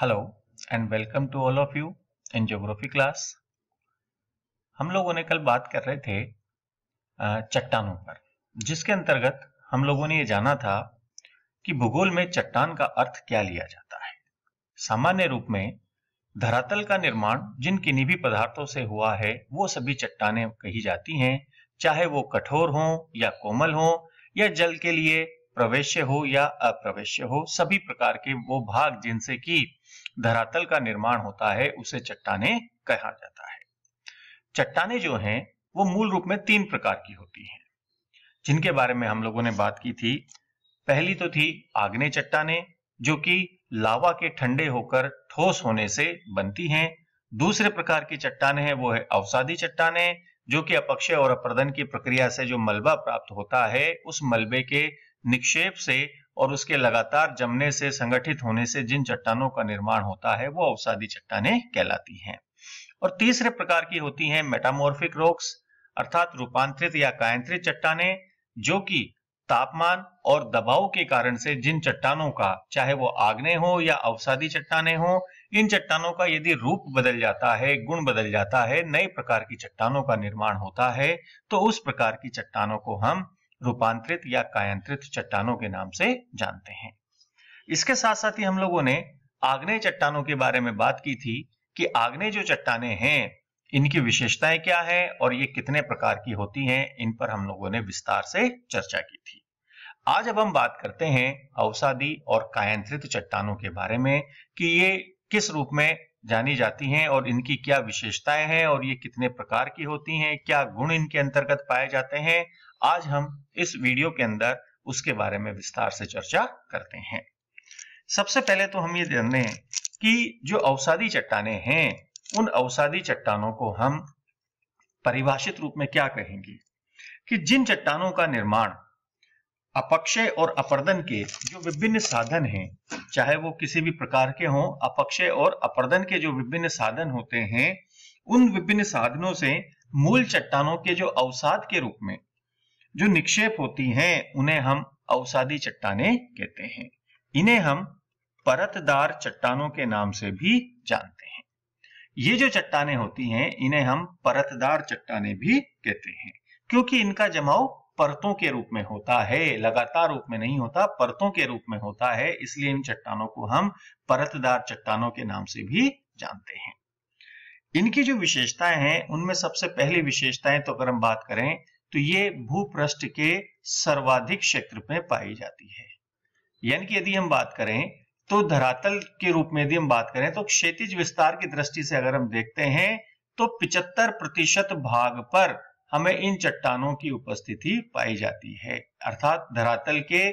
Hello and welcome to all of you in geography class हम लोगों ने कल बात कर रहे थे चट्टानों पर जिसके अंतर्गत हम लोगों ने ये जाना था कि भूगोल में चट्टान का अर्थ क्या लिया जाता है सामान्य रूप में धरातल का निर्माण जिन किन्हीं भी पदार्थों से हुआ है वो सभी चट्टाने कही जाती हैं चाहे वो कठोर हों या कोमल हों या जल के लिए प्रवेश्य हो या अप्रवेश्य हो सभी प्रकार के वो भाग जिनसे कि धरातल का निर्माण होता है उसे चट्टाने कहा जाता है चट्टाने जो हैं वो मूल रूप में तीन प्रकार की होती हैं जिनके बारे में हम लोगों ने बात की थी पहली तो थी आग्ने चट्टाने जो कि लावा के ठंडे होकर ठोस होने से बनती हैं दूसरे प्रकार की चट्टाने हैं वो है अवसादी चट्टाने जो कि अपक्षय और अप्रदन की प्रक्रिया से जो मलबा प्राप्त होता है उस मलबे के निक्षेप से और उसके लगातार जमने से संगठित होने से जिन चट्टानों का निर्माण होता है वो अवसादी चट्टाने कहलाती हैं और तीसरे प्रकार की होती हैं मेटामोर्फिक रॉक्स अर्थात रूपांतरित या कायंत्रित चट्टाने जो कि तापमान और दबाव के कारण से जिन चट्टानों का चाहे वो आग्ने हो या अवसादी चट्टाने हो इन चट्टानों का यदि रूप बदल जाता है गुण बदल जाता है नए प्रकार की चट्टानों का निर्माण होता है तो उस प्रकार की चट्टानों को हम रूपांतरित या कायांतरित चट्टानों के नाम से जानते हैं इसके साथ साथ ही हम लोगों ने आग्नेय चट्टानों के बारे में बात की थी कि आग्नेय जो चट्टाने हैं इनकी विशेषताएं क्या है और ये कितने प्रकार की होती हैं इन पर हम लोगों ने विस्तार से चर्चा की थी आज अब हम बात करते हैं अवसादी और कायांत्रित चट्टानों के बारे में कि ये किस रूप में जानी जाती हैं और इनकी क्या विशेषताएं हैं और ये कितने प्रकार की होती हैं क्या गुण इनके अंतर्गत पाए जाते हैं आज हम इस वीडियो के अंदर उसके बारे में विस्तार से चर्चा करते हैं सबसे पहले तो हम ये जानने कि जो अवसादी चट्टाने हैं उन अवसादी चट्टानों को हम परिभाषित रूप में क्या कहेंगे कि जिन चट्टानों का निर्माण अपक्षय और अपर्दन के जो विभिन्न साधन हैं चाहे वो किसी भी प्रकार के हों अपक्षय और अपर्दन के जो विभिन्न साधन होते हैं उन विभिन्न साधनों से मूल चट्टानों के जो अवसाद के रूप में जो निक्षेप होती हैं उन्हें हम अवसादी चट्टाने कहते हैं इन्हें हम परतदार चट्टानों के नाम से भी जानते हैं ये जो चट्टाने होती हैं इन्हें हम परतदार चट्टाने भी कहते हैं क्योंकि इनका जमाव परतों के रूप में होता है लगातार रूप में नहीं होता परतों के रूप में होता है इसलिए इन चट्टानों को हम परतदार चट्टानों के नाम से भी जानते हैं इनकी जो विशेषताएं हैं उनमें सबसे पहली विशेषताएं तो अगर हम बात करें तो ये भूपृष्ठ के सर्वाधिक क्षेत्र में पाई जाती है यानी कि यदि हम बात करें तो धरातल के रूप में यदि हम बात करें तो क्षेत्रीय विस्तार की दृष्टि से अगर हम देखते हैं तो 75 प्रतिशत भाग पर हमें इन चट्टानों की उपस्थिति पाई जाती है अर्थात धरातल के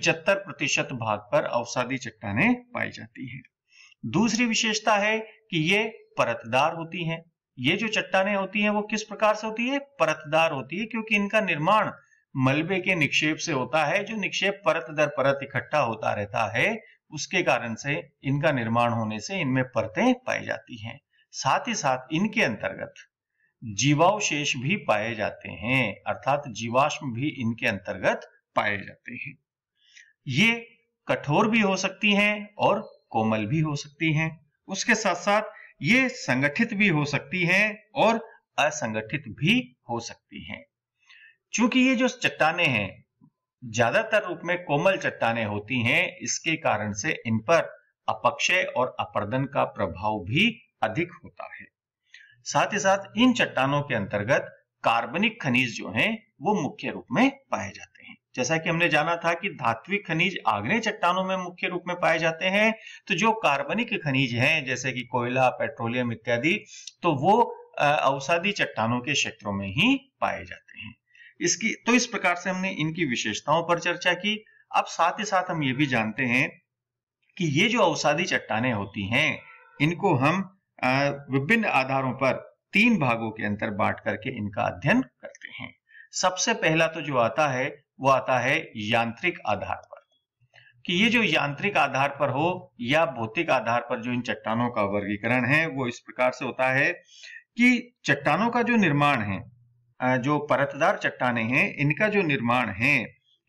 75 प्रतिशत भाग पर अवसादी चट्टाने पाई जाती हैं दूसरी विशेषता है कि ये परतदार होती हैं ये जो चट्टाने होती हैं वो किस प्रकार से होती है परतदार होती है क्योंकि इनका निर्माण मलबे के निक्षेप से होता है जो निक्षेप परत दर परत इकट्ठा होता रहता है उसके कारण से इनका निर्माण होने से इनमें परतें पाई जाती हैं साथ ही साथ इनके अंतर्गत जीवावशेष भी पाए जाते हैं अर्थात जीवाश्म भी इनके अंतर्गत पाए जाते हैं ये कठोर भी हो सकती हैं और कोमल भी हो सकती हैं उसके साथ साथ ये संगठित भी हो सकती है और असंगठित भी हो सकती हैं। चूंकि ये जो चट्टाने हैं ज्यादातर रूप में कोमल चट्टाने होती हैं इसके कारण से इन पर अपक्षय और अपर्दन का प्रभाव भी अधिक होता है साथ ही साथ इन चट्टानों के अंतर्गत कार्बनिक खनिज जो हैं वो मुख्य रूप में पाए जाते हैं जैसा कि हमने जाना था कि धात्विक खनिज आग्नेय चट्टानों में मुख्य रूप में पाए जाते हैं तो जो कार्बनिक खनिज हैं जैसे कि कोयला पेट्रोलियम इत्यादि तो वो अवसादी चट्टानों के क्षेत्रों में ही पाए जाते हैं इसकी तो इस प्रकार से हमने इनकी विशेषताओं पर चर्चा की अब साथ ही साथ हम ये भी जानते हैं कि ये जो औषादी चट्टाने होती हैं इनको हम विभिन्न आधारों पर तीन भागों के अंतर बांट करके इनका अध्ययन करते हैं सबसे पहला तो जो आता है वो आता है यांत्रिक आधार पर कि ये जो यांत्रिक आधार पर हो या भौतिक आधार पर जो इन चट्टानों का वर्गीकरण है वो इस प्रकार से होता है कि चट्टानों का जो निर्माण है जो परतदार चट्टाने हैं इनका जो निर्माण है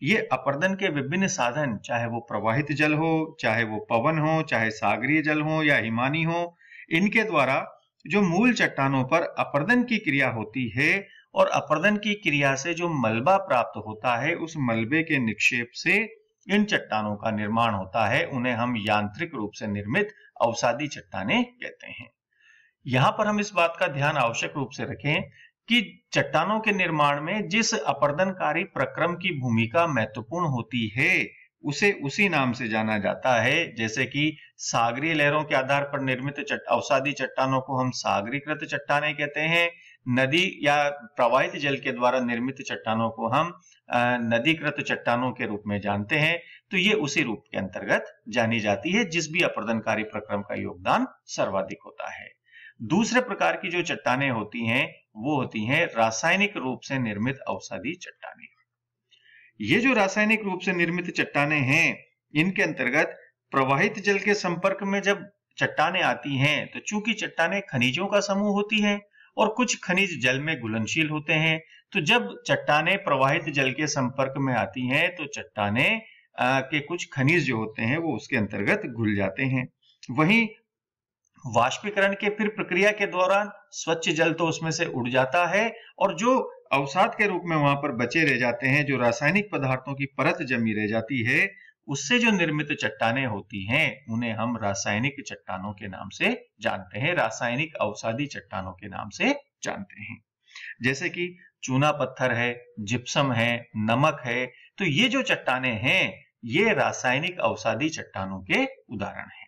ये अपर्दन के विभिन्न साधन चाहे वो प्रवाहित जल हो चाहे वो पवन हो चाहे सागरीय जल हो या हिमानी हो इनके द्वारा जो मूल चट्टानों पर अपर्दन की क्रिया होती है और अपर्दन की क्रिया से जो मलबा प्राप्त होता है उस मलबे के निक्षेप से इन चट्टानों का निर्माण होता है उन्हें हम यांत्रिक रूप से निर्मित अवसादी चट्टाने कहते हैं यहां पर हम इस बात का ध्यान आवश्यक रूप से रखें कि चट्टानों के निर्माण में जिस अपर्दनकारी प्रक्रम की भूमिका महत्वपूर्ण होती है उसे उसी नाम से जाना जाता है जैसे कि सागरीय लहरों के आधार पर निर्मित चट अवसादी चट्टानों को हम सागरीकृत चट्टाने कहते हैं नदी या प्रवाहित जल के द्वारा निर्मित चट्टानों को हम नदीकृत चट्टानों के रूप में जानते हैं तो ये उसी रूप के अंतर्गत जानी जाती है जिस भी अपर्दनकारी प्रक्रम का योगदान सर्वाधिक होता है दूसरे प्रकार की जो चट्टाने होती हैं वो होती हैं रासायनिक रूप से निर्मित औषधि चट्टाने ये जो रासायनिक रूप से निर्मित चट्टाने हैं इनके अंतर्गत प्रवाहित जल के संपर्क में जब चट्टाने आती हैं तो चूंकि चट्टाने खनिजों का समूह होती है और कुछ खनिज जल में घुलनशील होते हैं तो जब चट्टाने प्रवाहित जल के संपर्क में आती हैं तो चट्टाने के कुछ खनिज जो होते हैं वो उसके अंतर्गत घुल जाते हैं वहीं वाष्पीकरण के फिर प्रक्रिया के दौरान स्वच्छ जल तो उसमें से उड़ जाता है और जो अवसाद के रूप में वहां पर बचे रह जाते हैं जो रासायनिक पदार्थों की परत जमी रह जाती है उससे जो निर्मित चट्टाने होती हैं उन्हें हम रासायनिक चट्टानों के नाम से जानते हैं रासायनिक औसादी चट्टानों के नाम से जानते हैं जैसे कि चूना पत्थर है जिप्सम है नमक है तो ये जो चट्टाने हैं ये रासायनिक औसादी चट्टानों के उदाहरण हैं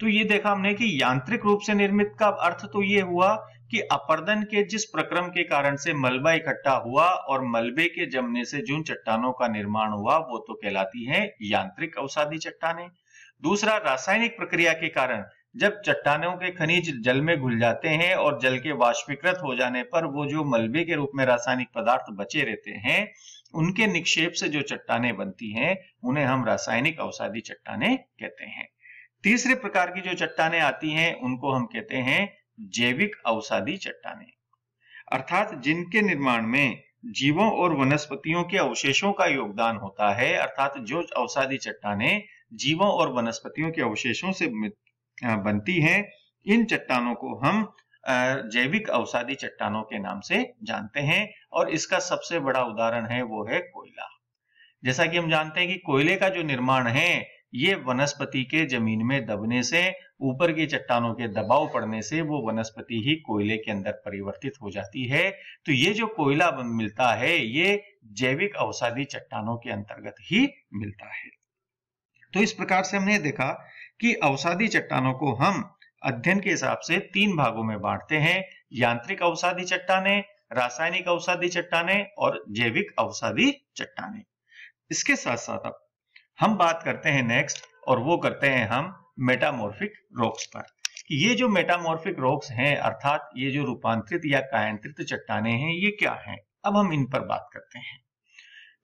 तो ये देखा हमने कि यांत्रिक रूप से निर्मित का अर्थ तो ये हुआ कि अपर्दन के जिस प्रक्रम के कारण से मलबा इकट्ठा हुआ और मलबे के जमने से जिन चट्टानों का निर्माण हुआ वो तो कहलाती है यांत्रिक अवसादी चट्टाने दूसरा रासायनिक प्रक्रिया के कारण जब चट्टानों के खनिज जल में घुल जाते हैं और जल के वाष्पीकृत हो जाने पर वो जो मलबे के रूप में रासायनिक पदार्थ बचे रहते हैं उनके निक्षेप से जो चट्टाने बनती हैं उन्हें हम रासायनिक अवसादी चट्टाने कहते हैं तीसरे प्रकार की जो चट्टाने आती हैं उनको हम कहते हैं जैविक अवसादी चट्टाने अर्थात जिनके निर्माण में जीवों और वनस्पतियों के अवशेषों का योगदान होता है अर्थात जो अवसादी चट्टाने जीवों और वनस्पतियों के अवशेषों से बनती हैं इन चट्टानों को हम जैविक अवसादी चट्टानों के नाम से जानते हैं और इसका सबसे बड़ा उदाहरण है वो है कोयला जैसा कि हम जानते हैं कि कोयले का जो निर्माण है ये वनस्पति के जमीन में दबने से ऊपर की चट्टानों के दबाव पड़ने से वो वनस्पति ही कोयले के अंदर परिवर्तित हो जाती है तो ये जो कोयला मिलता है ये जैविक अवसादी चट्टानों के अंतर्गत ही मिलता है तो इस प्रकार से हमने देखा कि अवसादी चट्टानों को हम अध्ययन के हिसाब से तीन भागों में बांटते हैं यांत्रिक अवसादी चट्टाने रासायनिक अवसादी चट्टाने और जैविक अवसादी चट्टाने इसके साथ साथ अब हम बात करते हैं नेक्स्ट और वो करते हैं हम मेटामोर्फिक रॉक्स पर कि ये जो मेटामोर्फिक रॉक्स हैं अर्थात ये जो रूपांतरित या कायांतरित चट्टाने हैं ये क्या हैं अब हम इन पर बात करते हैं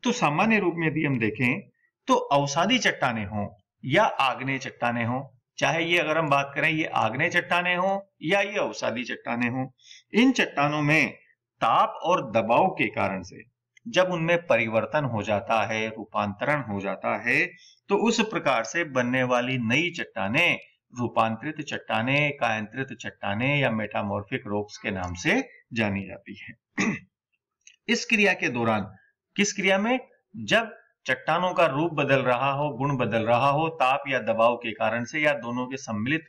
तो सामान्य रूप में यदि हम देखें तो अवसादी चट्टाने हों या आग्नेय चट्टाने हों चाहे ये अगर हम बात करें ये आग्नेय चट्टाने हों या ये अवसादी चट्टाने हों इन चट्टानों में ताप और दबाव के कारण से जब उनमें परिवर्तन हो जाता है रूपांतरण हो जाता है तो उस प्रकार से बनने वाली नई चट्टाने रूपांतरित चट्टाने कायंत्रित चट्टाने या मेटामोर्फिक रोक्स के नाम से जानी जाती है इस क्रिया के दौरान किस क्रिया में जब चट्टानों का रूप बदल रहा हो गुण बदल रहा हो ताप या दबाव के कारण से या दोनों के सम्मिलित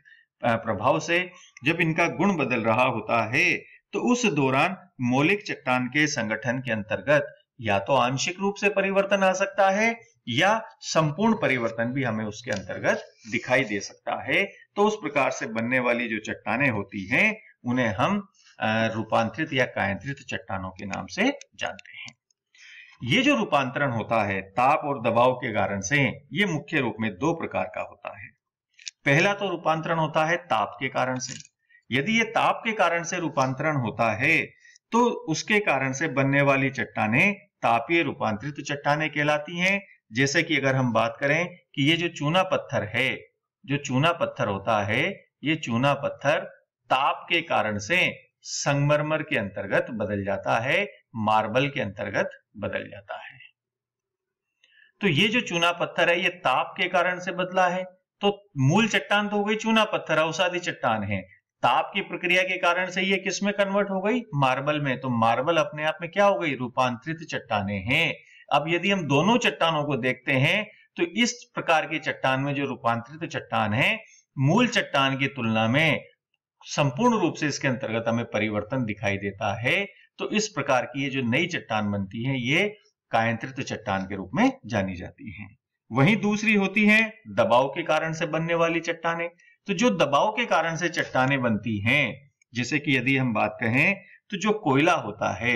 प्रभाव से जब इनका गुण बदल रहा होता है तो उस दौरान मौलिक चट्टान के संगठन के अंतर्गत या तो आंशिक रूप से परिवर्तन आ सकता है या संपूर्ण परिवर्तन भी हमें उसके अंतर्गत दिखाई दे सकता है तो उस प्रकार से बनने वाली जो चट्टाने होती हैं उन्हें हम रूपांतरित या कायंत्रित चट्टानों के नाम से जानते हैं ये जो रूपांतरण होता है ताप और दबाव के कारण से ये मुख्य रूप में दो प्रकार का होता है पहला तो रूपांतरण होता है ताप के कारण से यदि ये ताप के कारण से रूपांतरण होता है तो उसके कारण से बनने वाली चट्टाने तापीय रूपांतरित चट्टाने कहलाती हैं जैसे कि अगर हम बात करें कि ये जो चूना पत्थर है जो चूना पत्थर होता है ये चूना पत्थर ताप के कारण से संगमरमर के अंतर्गत बदल जाता है मार्बल के अंतर्गत बदल जाता है तो ये जो चूना पत्थर है ये ताप के कारण से बदला है तो मूल चट्टान तो हो गई चूना पत्थर औसादी चट्टान है ताप की प्रक्रिया के कारण से ये किस में कन्वर्ट हो गई मार्बल में तो मार्बल अपने आप में क्या हो गई रूपांतरित चट्टाने हैं अब यदि हम दोनों चट्टानों को देखते हैं तो इस प्रकार की चट्टान में जो रूपांतरित चट्टान है मूल चट्टान की तुलना में संपूर्ण रूप से इसके अंतर्गत हमें परिवर्तन दिखाई देता है तो इस प्रकार की ये जो नई चट्टान बनती है ये कायंत्रित चट्टान के रूप में जानी जाती है वहीं दूसरी होती है दबाव के कारण से बनने वाली चट्टाने तो जो दबाव के कारण से चट्टाने बनती हैं जैसे कि यदि हम बात कहें तो जो कोयला होता है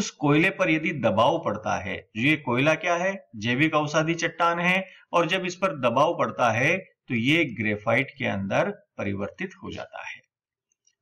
उस कोयले पर यदि दबाव पड़ता है तो ये कोयला क्या है जैविक औषधि चट्टान है और जब इस पर दबाव पड़ता है तो ये ग्रेफाइट के अंदर परिवर्तित हो जाता है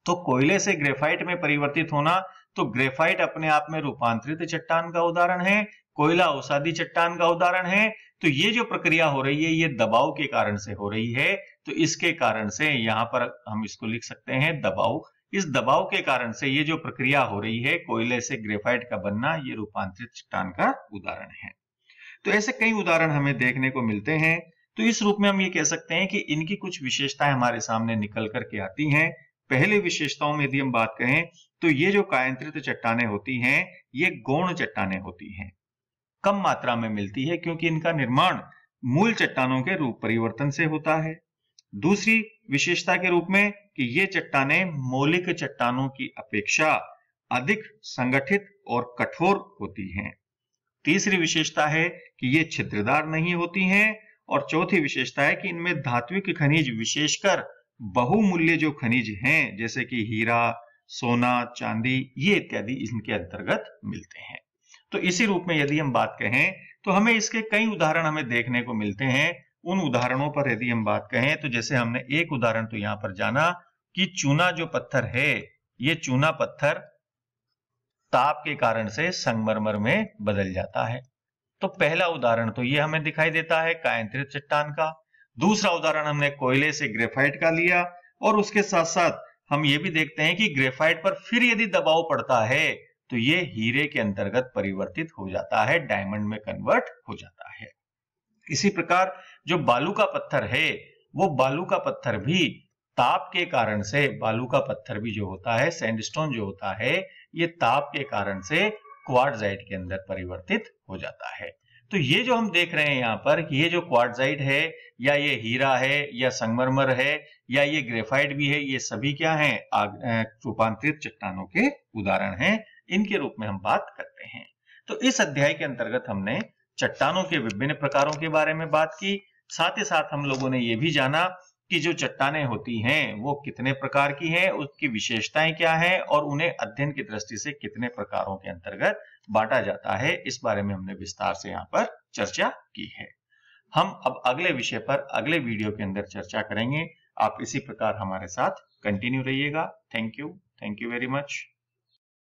तो कोयले से ग्रेफाइट में परिवर्तित होना तो ग्रेफाइट अपने आप में रूपांतरित चट्टान का उदाहरण है कोयला औषधि चट्टान का उदाहरण है तो ये जो प्रक्रिया हो रही है ये दबाव के कारण से हो रही है तो इसके कारण से यहां पर हम इसको लिख सकते हैं दबाव इस दबाव के कारण से ये जो प्रक्रिया हो रही है कोयले से ग्रेफाइट का बनना ये रूपांतरित चट्टान का उदाहरण है तो ऐसे कई उदाहरण हमें देखने को मिलते हैं तो इस रूप में हम ये कह सकते हैं कि इनकी कुछ विशेषताएं हमारे सामने निकल करके आती हैं पहले विशेषताओं में यदि हम बात करें तो ये जो कायंत्रित चट्टाने होती हैं ये गौण चट्टाने होती हैं कम मात्रा में मिलती है क्योंकि इनका निर्माण मूल चट्टानों के रूप परिवर्तन से होता है दूसरी विशेषता के रूप में कि ये चट्टाने मौलिक चट्टानों की अपेक्षा अधिक संगठित और कठोर होती हैं तीसरी विशेषता है कि ये छिद्रदार नहीं होती हैं और चौथी विशेषता है कि इनमें धात्विक खनिज विशेषकर बहुमूल्य जो खनिज हैं जैसे कि हीरा सोना चांदी ये इत्यादि इनके अंतर्गत मिलते हैं तो इसी रूप में यदि हम बात कहें तो हमें इसके कई उदाहरण हमें देखने को मिलते हैं उन उदाहरणों पर यदि हम बात कहें तो जैसे हमने एक उदाहरण तो यहां पर जाना कि चूना जो पत्थर है ये चूना पत्थर ताप के कारण से संगमरमर में बदल जाता है तो पहला उदाहरण तो ये हमें दिखाई देता है कायंत्रित चट्टान का दूसरा उदाहरण हमने कोयले से ग्रेफाइट का लिया और उसके साथ साथ हम ये भी देखते हैं कि ग्रेफाइट पर फिर यदि दबाव पड़ता है तो ये हीरे के अंतर्गत परिवर्तित हो जाता है डायमंड में कन्वर्ट हो जाता है इसी प्रकार जो बालू का पत्थर है वो बालू का पत्थर भी ताप के कारण से बालू का पत्थर भी जो होता है सैंडस्टोन जो होता है ये ताप के कारण से क्वार्टजाइट के अंदर परिवर्तित हो जाता है तो ये जो हम देख रहे हैं यहाँ पर ये जो क्वार्टजाइट है या ये हीरा है या संगमरमर है या ये ग्रेफाइट भी है ये सभी क्या है रूपांतरित चट्टानों के उदाहरण है इनके रूप में हम बात करते हैं तो इस अध्याय के अंतर्गत हमने चट्टानों के विभिन्न प्रकारों के बारे में बात की साथ ही साथ हम लोगों ने यह भी जाना कि जो चट्टाने होती हैं वो कितने प्रकार की हैं उसकी विशेषताएं क्या हैं और उन्हें अध्ययन की दृष्टि से कितने प्रकारों के अंतर्गत बांटा जाता है इस बारे में हमने विस्तार से यहाँ पर चर्चा की है हम अब अगले विषय पर अगले वीडियो के अंदर चर्चा करेंगे आप इसी प्रकार हमारे साथ कंटिन्यू रहिएगा thank you thank you very much